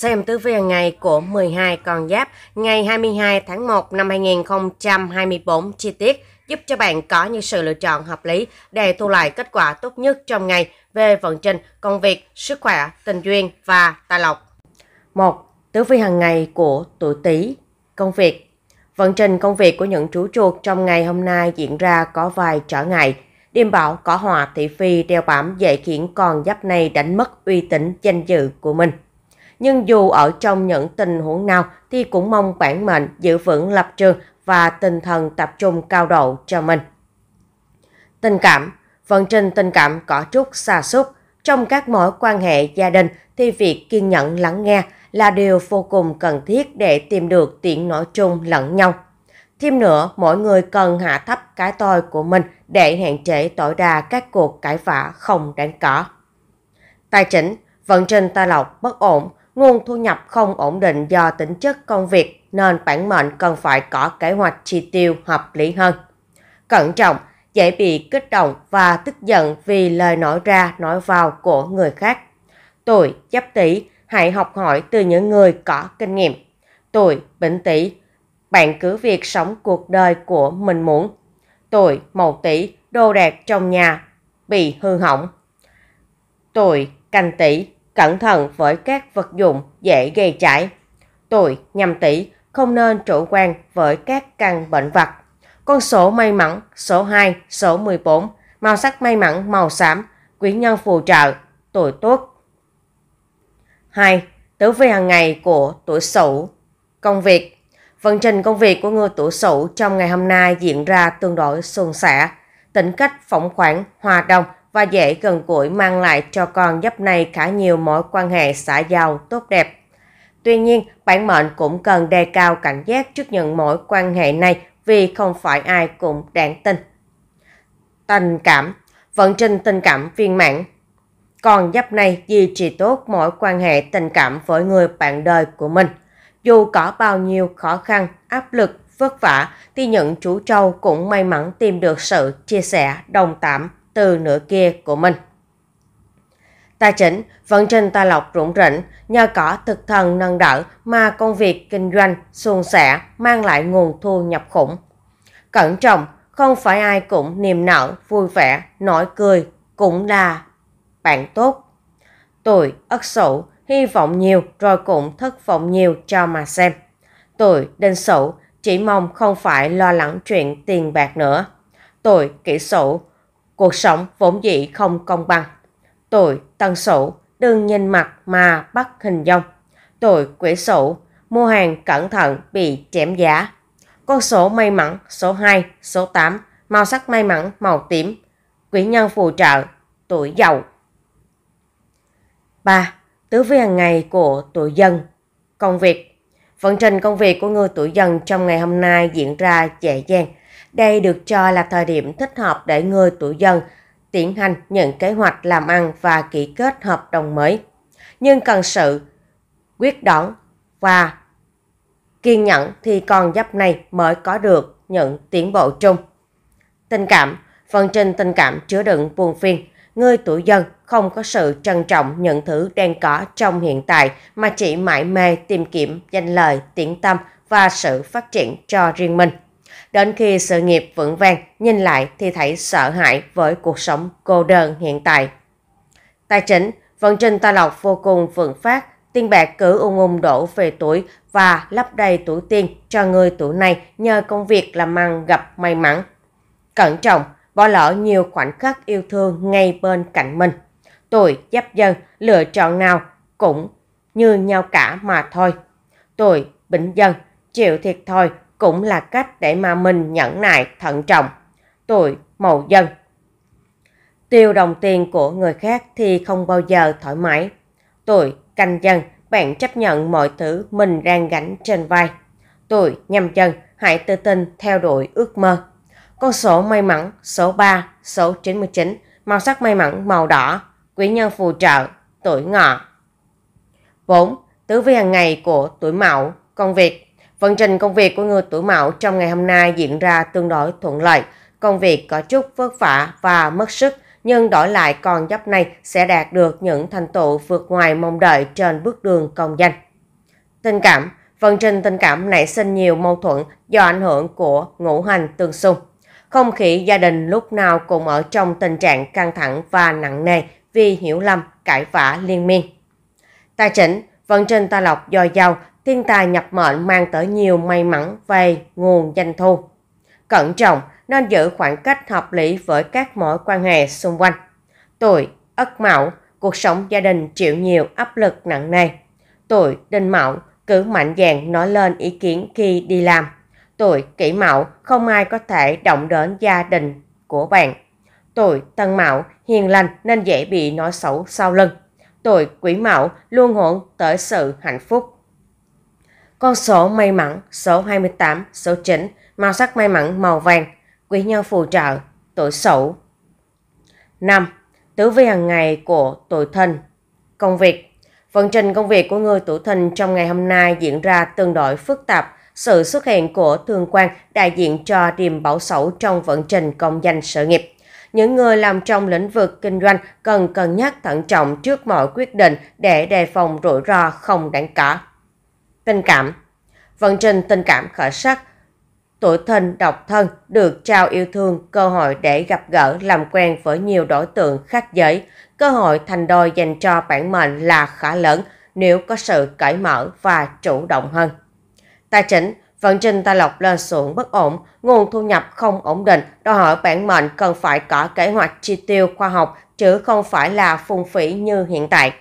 xem tứ vi hàng ngày của 12 con giáp ngày 22 tháng 1 năm 2024 chi tiết giúp cho bạn có những sự lựa chọn hợp lý để thu lại kết quả tốt nhất trong ngày về vận trình, công việc, sức khỏe, tình duyên và tài lộc. 1. Tứ vi hàng ngày của tuổi Tý, công việc. Vận trình công việc của những chú chuột trong ngày hôm nay diễn ra có vài trở ngại. Điềm bảo có hòa thị phi đeo bám dễ khiến con giáp này đánh mất uy tín danh dự của mình. Nhưng dù ở trong những tình huống nào thì cũng mong bản mệnh giữ vững lập trường và tinh thần tập trung cao độ cho mình. Tình cảm Vận trình tình cảm có chút xa xúc. Trong các mối quan hệ gia đình thì việc kiên nhẫn lắng nghe là điều vô cùng cần thiết để tìm được tiếng nói chung lẫn nhau. Thêm nữa, mỗi người cần hạ thấp cái tôi của mình để hạn chế tối đa các cuộc cãi vã không đáng có. Tài chính, vận trình tài lộc bất ổn Nguồn thu nhập không ổn định do tính chất công việc nên bản mệnh cần phải có kế hoạch chi tiêu hợp lý hơn. Cẩn trọng, dễ bị kích động và tức giận vì lời nói ra nói vào của người khác. Tuổi chấp tỷ hãy học hỏi từ những người có kinh nghiệm. Tuổi bỉnh tỷ bạn cứ việc sống cuộc đời của mình muốn. Tuổi mậu tỷ đồ đạc trong nhà bị hư hỏng. Tuổi canh tỷ cẩn thận với các vật dụng dễ gây chảy. Tuổi nhằm tỷ không nên chủ quan với các căn bệnh vật Con số may mắn số 2, số 14, màu sắc may mắn màu xám, quý nhân phù trợ, tuổi tuất. 2. Tử vi hàng ngày của tuổi Sửu. Công việc Vận trình công việc của người tuổi Sửu trong ngày hôm nay diễn ra tương đối suôn sẻ, tính cách phóng khoản, hòa đồng và dễ gần gũi mang lại cho con giáp này khá nhiều mối quan hệ xã giao tốt đẹp. Tuy nhiên, bản mệnh cũng cần đề cao cảnh giác trước những mối quan hệ này vì không phải ai cũng đáng tin. Tình cảm Vận trình tình cảm viên mãn con giáp này duy trì tốt mối quan hệ tình cảm với người bạn đời của mình. Dù có bao nhiêu khó khăn, áp lực, vất vả thì những chú trâu cũng may mắn tìm được sự chia sẻ, đồng cảm từ nửa kia của mình. Tài chỉnh, vận trình tài lộc rủng rỉnh, nhờ có thực thần nâng đỡ mà công việc kinh doanh suôn sẻ mang lại nguồn thu nhập khủng. Cẩn trọng, không phải ai cũng niềm nở, vui vẻ, nói cười, cũng là bạn tốt. Tuổi ất sửu hy vọng nhiều rồi cũng thất vọng nhiều cho mà xem. Tuổi đinh sửu chỉ mong không phải lo lắng chuyện tiền bạc nữa. Tuổi kỷ sửu Cuộc sống vốn dĩ không công bằng. Tuổi tân sửu đừng nhìn mặt mà bắt hình dung Tuổi quỷ sửu mua hàng cẩn thận bị chém giá. Con số may mắn số 2, số 8, màu sắc may mắn màu tím. Quỷ nhân phù trợ, tuổi giàu. 3. Tứ vi hàng ngày của tuổi dân. Công việc Vận trình công việc của người tuổi dần trong ngày hôm nay diễn ra dễ dàng, đây được cho là thời điểm thích hợp để người tuổi dần tiến hành những kế hoạch làm ăn và ký kết hợp đồng mới. Nhưng cần sự quyết đoán và kiên nhẫn thì con giáp này mới có được những tiến bộ chung. Tình cảm, phần trình tình cảm chứa đựng buồn phiền, người tuổi dân không có sự trân trọng những thứ đang có trong hiện tại mà chỉ mãi mê tìm kiếm danh lợi, tiếng tâm và sự phát triển cho riêng mình. Đến khi sự nghiệp vững vàng, nhìn lại thì thấy sợ hãi với cuộc sống cô đơn hiện tại. Tài chính, vận trình Tài Lộc vô cùng vượng phát, tiền bạc cứ ung ung đổ về tuổi và lấp đầy tuổi tiền cho người tuổi này nhờ công việc làm ăn gặp may mắn. Cẩn trọng, bỏ lỡ nhiều khoảnh khắc yêu thương ngay bên cạnh mình. Tuổi giáp dân, lựa chọn nào cũng như nhau cả mà thôi. Tuổi bính dân, chịu thiệt thôi cũng là cách để mà mình nhẫn nại thận trọng. Tuổi mậu dân Tiêu đồng tiền của người khác thì không bao giờ thoải mái. Tuổi canh dân, bạn chấp nhận mọi thứ mình đang gánh trên vai. Tuổi nhâm dân, hãy tự tin theo đuổi ước mơ. Con số may mắn số 3, số 99, màu sắc may mắn màu đỏ, quý nhân phù trợ, tuổi ngọ. 4. Tứ vi hàng ngày của tuổi mậu, công việc Vận trình công việc của người tuổi mão trong ngày hôm nay diễn ra tương đối thuận lợi. Công việc có chút vất vả và mất sức, nhưng đổi lại con giáp này sẽ đạt được những thành tựu vượt ngoài mong đợi trên bước đường công danh. Tình cảm Vận trình tình cảm nảy sinh nhiều mâu thuẫn do ảnh hưởng của ngũ hành tương xung. Không khí gia đình lúc nào cũng ở trong tình trạng căng thẳng và nặng nề vì hiểu lầm, cãi vã liên miên. Tài chính, vận trình tài lộc do giàu thiên tài nhập mệnh mang tới nhiều may mắn về nguồn doanh thu. Cẩn trọng nên giữ khoảng cách hợp lý với các mối quan hệ xung quanh. Tuổi Ất Mão, cuộc sống gia đình chịu nhiều áp lực nặng nề. Tuổi Đinh Mão, cứ mạnh dạn nói lên ý kiến khi đi làm. Tuổi Kỷ Mão, không ai có thể động đến gia đình của bạn. Tuổi Tân Mão, hiền lành nên dễ bị nói xấu sau lưng. Tuổi Quỷ Mão luôn hưởng tới sự hạnh phúc con số may mắn số 28, số 9, màu sắc may mắn màu vàng, quý nhân phù trợ, tuổi sửu. 5. Tứ vi hàng ngày của tuổi thìn Công việc Vận trình công việc của người tuổi thìn trong ngày hôm nay diễn ra tương đối phức tạp. Sự xuất hiện của thương quan đại diện cho điềm bảo sẩu trong vận trình công danh sự nghiệp. Những người làm trong lĩnh vực kinh doanh cần cân nhắc thận trọng trước mọi quyết định để đề phòng rủi ro không đáng cả Tình cảm Vận trình tình cảm khởi sắc Tuổi thân độc thân được trao yêu thương, cơ hội để gặp gỡ, làm quen với nhiều đối tượng khác giới. Cơ hội thành đôi dành cho bản mệnh là khá lớn nếu có sự cởi mở và chủ động hơn. Tài chính Vận trình tài lộc lên xuống bất ổn, nguồn thu nhập không ổn định, đòi hỏi bản mệnh cần phải có kế hoạch chi tiêu khoa học chứ không phải là phung phí như hiện tại.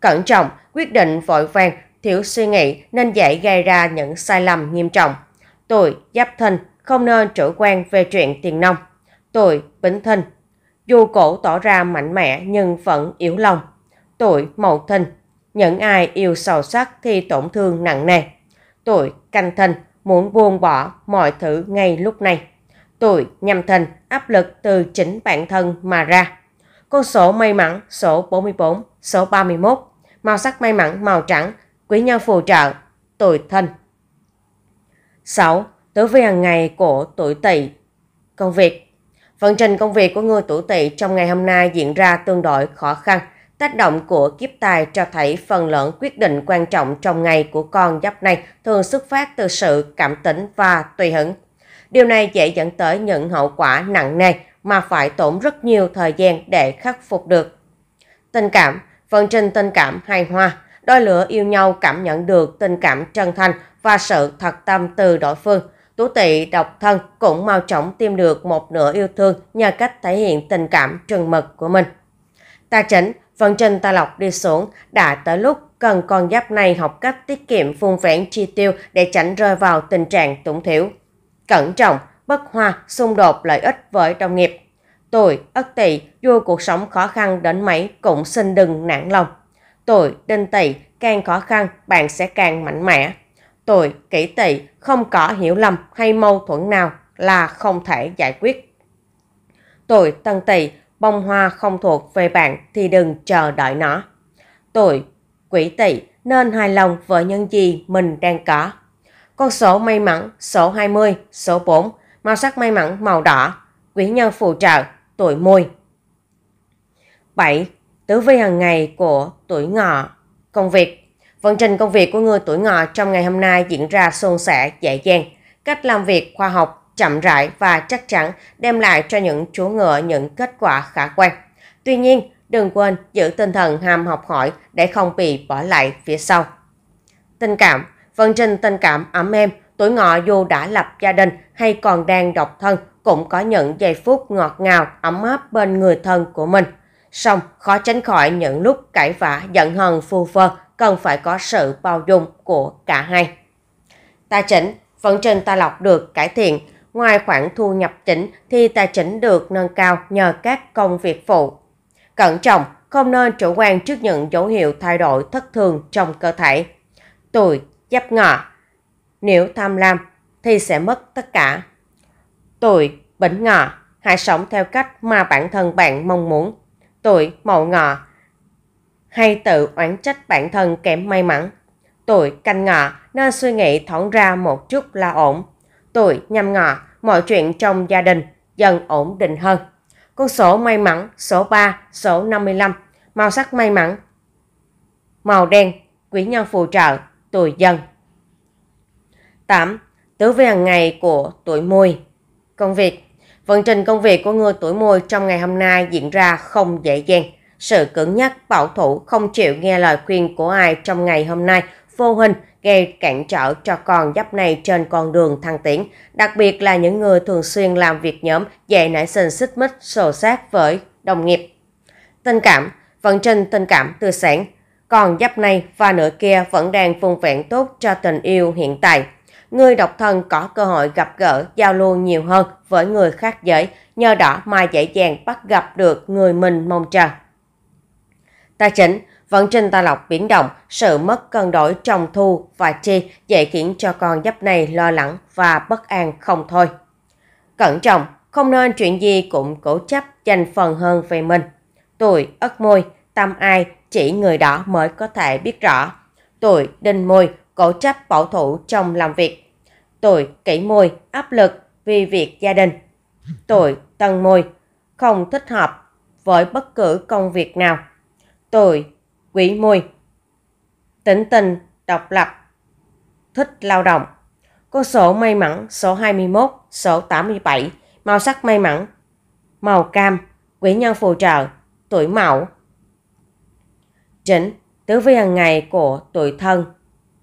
Cẩn trọng, quyết định vội vàng thiếu suy nghĩ nên dễ gây ra những sai lầm nghiêm trọng. Tuổi giáp thìn không nên chủ quan về chuyện tiền nông. Tuổi bính thìn dù cổ tỏ ra mạnh mẽ nhưng vẫn yếu lòng. Tuổi mậu thìn những ai yêu sầu sắc thì tổn thương nặng nề. Tuổi canh thìn muốn buông bỏ mọi thứ ngay lúc này. Tuổi nhâm thìn áp lực từ chính bản thân mà ra. Con số may mắn số 44, số 31. Màu sắc may mắn màu trắng, quý nhân phù trợ, tuổi thân. 6. Tử vi hàng ngày của tuổi tỵ Công việc Vận trình công việc của người tuổi tỵ trong ngày hôm nay diễn ra tương đối khó khăn. Tác động của kiếp tài cho thấy phần lớn quyết định quan trọng trong ngày của con giáp này thường xuất phát từ sự cảm tính và tùy hứng. Điều này dễ dẫn tới những hậu quả nặng nề mà phải tốn rất nhiều thời gian để khắc phục được. Tình cảm, vận trình tình cảm hài hòa, Đôi lửa yêu nhau cảm nhận được tình cảm chân thành và sự thật tâm từ đối phương. Tú tị độc thân cũng mau chóng tìm được một nửa yêu thương nhờ cách thể hiện tình cảm trừng mực của mình. Ta chỉnh, phần trình ta lọc đi xuống, đã tới lúc cần con giáp này học cách tiết kiệm phung vẹn chi tiêu để tránh rơi vào tình trạng túng thiểu. Cẩn trọng, bất hòa, xung đột lợi ích với đồng nghiệp. Tuổi, ất tỵ, dù cuộc sống khó khăn đến mấy cũng xin đừng nản lòng. Tuổi đinh tỵ càng khó khăn bạn sẽ càng mạnh mẽ. Tuổi kỷ tỵ không có hiểu lầm hay mâu thuẫn nào là không thể giải quyết. Tuổi tân tỵ bông hoa không thuộc về bạn thì đừng chờ đợi nó. Tuổi quỷ tỵ nên hài lòng với những gì mình đang có. Con số may mắn số 20, số 4, màu sắc may mắn màu đỏ, quý nhân phù trợ, tuổi mùi. 7 tử vi hàng ngày của tuổi ngọ. Công việc Vận trình công việc của người tuổi ngọ trong ngày hôm nay diễn ra suôn sẻ, dễ dàng. Cách làm việc khoa học, chậm rãi và chắc chắn đem lại cho những chú ngựa những kết quả khả quan. Tuy nhiên, đừng quên giữ tinh thần ham học hỏi để không bị bỏ lại phía sau. Tình cảm Vận trình tình cảm ấm em tuổi ngọ dù đã lập gia đình hay còn đang độc thân cũng có những giây phút ngọt ngào, ấm áp bên người thân của mình – Song khó tránh khỏi những lúc cãi vã giận hờn phù phơ cần phải có sự bao dung của cả hai. Tài chính, vận trình tài lộc được cải thiện. Ngoài khoản thu nhập chính thì tài chính được nâng cao nhờ các công việc phụ. Cẩn trọng, không nên chủ quan trước những dấu hiệu thay đổi thất thường trong cơ thể. Tuổi giáp ngọ. Nếu tham lam thì sẽ mất tất cả. Tuổi bỉnh ngọ, hãy sống theo cách mà bản thân bạn mong muốn. Tuổi mậu ngọ hay tự oán trách bản thân kém may mắn. Tuổi canh ngọ nên suy nghĩ thoáng ra một chút là ổn. Tuổi nhâm ngọ mọi chuyện trong gia đình dần ổn định hơn. Con số may mắn số 3, số 55, màu sắc may mắn. Màu đen, quý nhân phù trợ, tuổi dần. 8. Tứ vi hàng ngày của tuổi mùi. Công việc Vận trình công việc của người tuổi mùi trong ngày hôm nay diễn ra không dễ dàng. Sự cứng nhắc, bảo thủ, không chịu nghe lời khuyên của ai trong ngày hôm nay vô hình gây cản trở cho con giáp này trên con đường thăng tiến. Đặc biệt là những người thường xuyên làm việc nhóm dễ nảy sinh xích mích, sổ sát với đồng nghiệp. Tình cảm, vận trình tình cảm tươi sáng. Còn giáp này và nửa kia vẫn đang vùng vẹn tốt cho tình yêu hiện tại người độc thân có cơ hội gặp gỡ, giao lưu nhiều hơn với người khác giới, nhờ đó mà dễ dàng bắt gặp được người mình mong chờ. Tài chính Vận trình tài lộc biến động, sự mất cân đổi trong thu và chi dễ khiến cho con giáp này lo lắng và bất an không thôi. Cẩn trọng, không nên chuyện gì cũng cố chấp dành phần hơn về mình. Tuổi ất môi, tâm ai, chỉ người đó mới có thể biết rõ. Tuổi đinh môi, cổ trách bảo thủ trong làm việc. Tuổi kỹ môi, áp lực vì việc gia đình. Tuổi tân môi, không thích hợp với bất cứ công việc nào. Tuổi quỷ môi, tĩnh tình, độc lập, thích lao động. Con số may mắn số 21, số 87, màu sắc may mắn, màu cam, quỷ nhân phù trợ, tuổi mão. Chỉnh, tứ vi hàng ngày của tuổi thân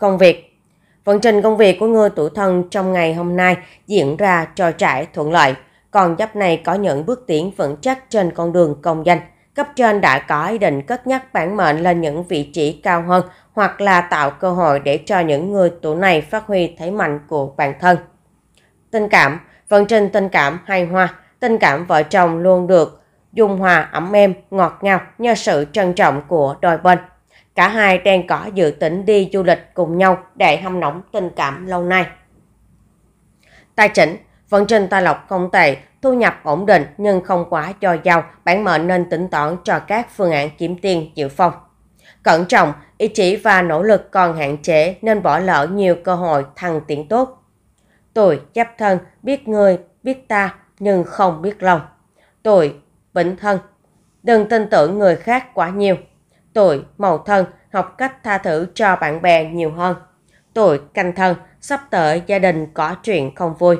công việc. Vận trình công việc của người tuổi thân trong ngày hôm nay diễn ra trôi trải thuận lợi. Còn giáp này có những bước tiến vững chắc trên con đường công danh. Cấp trên đã có ý định cất nhắc bản mệnh lên những vị trí cao hơn hoặc là tạo cơ hội để cho những người tuổi này phát huy thế mạnh của bản thân. Tình cảm, vận trình tình cảm hay hoa, tình cảm vợ chồng luôn được dung hòa ấm êm, ngọt ngào nhờ sự trân trọng của đôi bên. Cả hai đang cỏ dự tính đi du lịch cùng nhau để hâm nóng tình cảm lâu nay. Tài chỉnh, vận trình tài lộc không tệ, thu nhập ổn định nhưng không quá cho giàu, bản mệnh nên tính toán cho các phương án kiếm tiền dự phòng. Cẩn trọng, ý chí và nỗ lực còn hạn chế nên bỏ lỡ nhiều cơ hội thăng tiến tốt. Tuổi chấp thân biết người, biết ta nhưng không biết lòng. Tuổi bỉnh thân, đừng tin tưởng người khác quá nhiều. Tuổi mậu thân học cách tha thử cho bạn bè nhiều hơn. Tuổi canh thân sắp tới gia đình có chuyện không vui.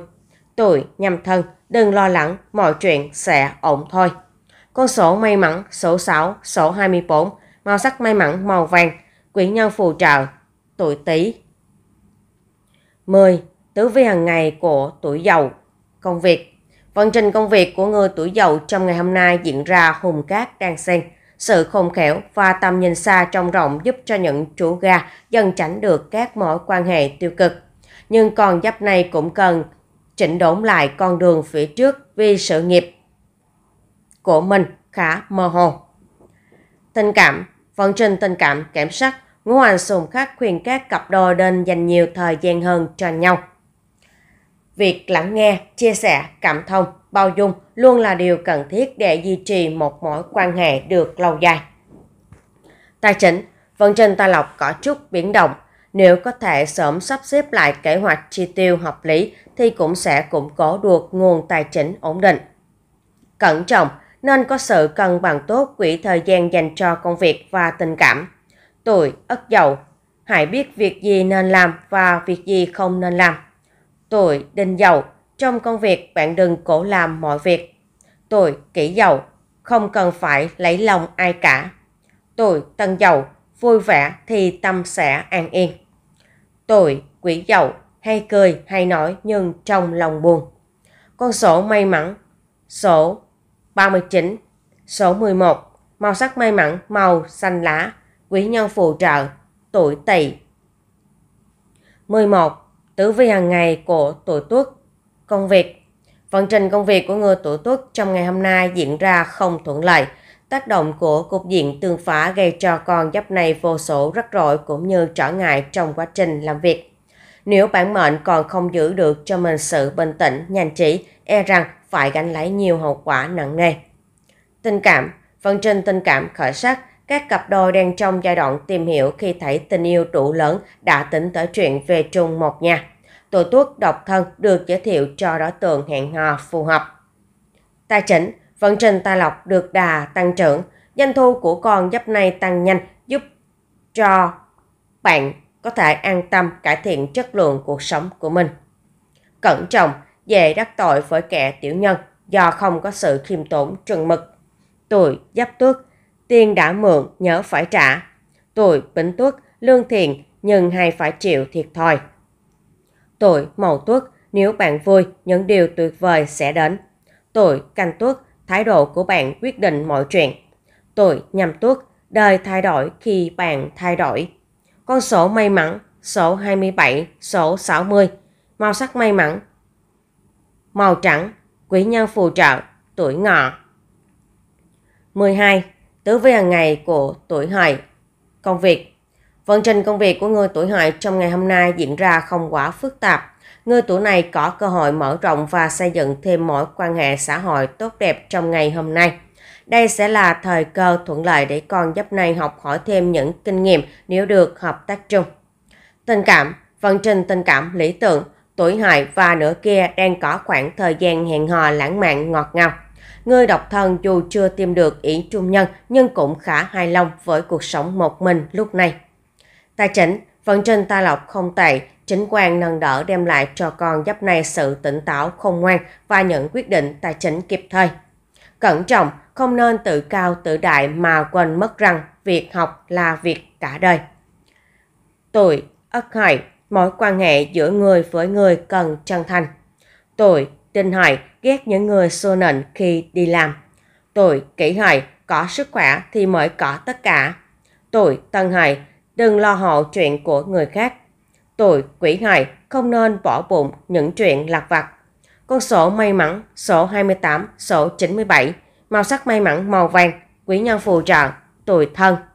Tuổi nhâm thân đừng lo lắng mọi chuyện sẽ ổn thôi. Con số may mắn số 6, số 24, màu sắc may mắn màu vàng, quỹ nhân phù trợ, tuổi Tý. 10. Tứ vi hàng ngày của tuổi giàu công việc. Vận trình công việc của người tuổi giàu trong ngày hôm nay diễn ra hùng cát đang xen sự khôn khéo và tầm nhìn xa trong rộng giúp cho những chủ gà dần tránh được các mối quan hệ tiêu cực. Nhưng con giáp này cũng cần chỉnh đốn lại con đường phía trước vì sự nghiệp của mình khá mơ hồ. Tình cảm Vận trình tình cảm kém sắc, Ngũ Hành Sùng Khắc khuyên các cặp đôi nên dành nhiều thời gian hơn cho nhau. Việc lắng nghe, chia sẻ, cảm thông bao dung luôn là điều cần thiết để duy trì một mối quan hệ được lâu dài. Tài chính, vận trình tài lộc có chút biến động. Nếu có thể sớm sắp xếp lại kế hoạch chi tiêu hợp lý thì cũng sẽ củng cố được nguồn tài chính ổn định. Cẩn trọng, nên có sự cân bằng tốt quỹ thời gian dành cho công việc và tình cảm. Tuổi ất dậu, hãy biết việc gì nên làm và việc gì không nên làm. Tuổi đinh dậu, trong công việc bạn đừng cổ làm mọi việc. Tôi kỹ giàu, không cần phải lấy lòng ai cả. Tôi tân giàu, vui vẻ thì tâm sẽ an yên. Tôi quỷ giàu, hay cười hay nói nhưng trong lòng buồn. Con sổ may mắn, sổ 39, sổ 11, màu sắc may mắn màu xanh lá, quý nhân phù trợ, tuổi tỵ. 11. Tử vi hàng ngày của tuổi Tuất Công việc Vận trình công việc của người tuổi tuất trong ngày hôm nay diễn ra không thuận lợi. Tác động của cục diện tương phá gây cho con giáp này vô số rắc rối cũng như trở ngại trong quá trình làm việc. Nếu bản mệnh còn không giữ được cho mình sự bình tĩnh, nhanh trí, e rằng phải gánh lấy nhiều hậu quả nặng nề. Tình cảm Vận trình tình cảm khởi sắc, các cặp đôi đang trong giai đoạn tìm hiểu khi thấy tình yêu đủ lớn đã tính tới chuyện về chung một nhà. Tổ tuất độc thân được giới thiệu cho đối tượng hẹn hò phù hợp. Tài chính vận trình tài lộc được đà tăng trưởng, doanh thu của con giáp này tăng nhanh giúp cho bạn có thể an tâm cải thiện chất lượng cuộc sống của mình. Cẩn trọng, dễ đắc tội với kẻ tiểu nhân do không có sự khiêm tốn trừng mực. Tuổi giáp tuất, tiền đã mượn nhớ phải trả. Tuổi bính tuất, lương thiện nhưng hay phải chịu thiệt thòi. Tuổi mậu tuất, nếu bạn vui, những điều tuyệt vời sẽ đến. Tuổi canh tuất, thái độ của bạn quyết định mọi chuyện. Tuổi nhâm tuất, đời thay đổi khi bạn thay đổi. Con số may mắn, số 27, số 60. Màu sắc may mắn. Màu trắng, quý nhân phù trợ, tuổi ngọ. 12. Tứ vi hàng ngày của tuổi hợi. Công việc Vận trình công việc của người tuổi hợi trong ngày hôm nay diễn ra không quá phức tạp. Người tuổi này có cơ hội mở rộng và xây dựng thêm mối quan hệ xã hội tốt đẹp trong ngày hôm nay. Đây sẽ là thời cơ thuận lợi để con giáp này học hỏi thêm những kinh nghiệm nếu được hợp tác chung. Tình cảm, vận trình tình cảm lý tưởng, tuổi hợi và nửa kia đang có khoảng thời gian hẹn hò lãng mạn ngọt ngào. Người độc thân dù chưa tìm được ý trung nhân nhưng cũng khá hài lòng với cuộc sống một mình lúc này. Tài chỉnh, vận trên tài lộc không tệ, chính quan nâng đỡ đem lại cho con giáp này sự tỉnh táo, khôn ngoan và những quyết định tài chính kịp thời. Cẩn trọng, không nên tự cao tự đại mà quên mất rằng việc học là việc cả đời. Tuổi Ất Hợi, mối quan hệ giữa người với người cần chân thành. Tuổi Đinh Hợi, ghét những người xô nịnh khi đi làm. Tuổi Kỷ Hợi, có sức khỏe thì mới có tất cả. Tuổi Tân Hợi, đừng lo hộ chuyện của người khác. Tuổi quỷ hài không nên bỏ bụng những chuyện lạc vặt. Con sổ may mắn, sổ 28, sổ 97, màu sắc may mắn màu vàng, quý nhân phù trợ, tuổi thân.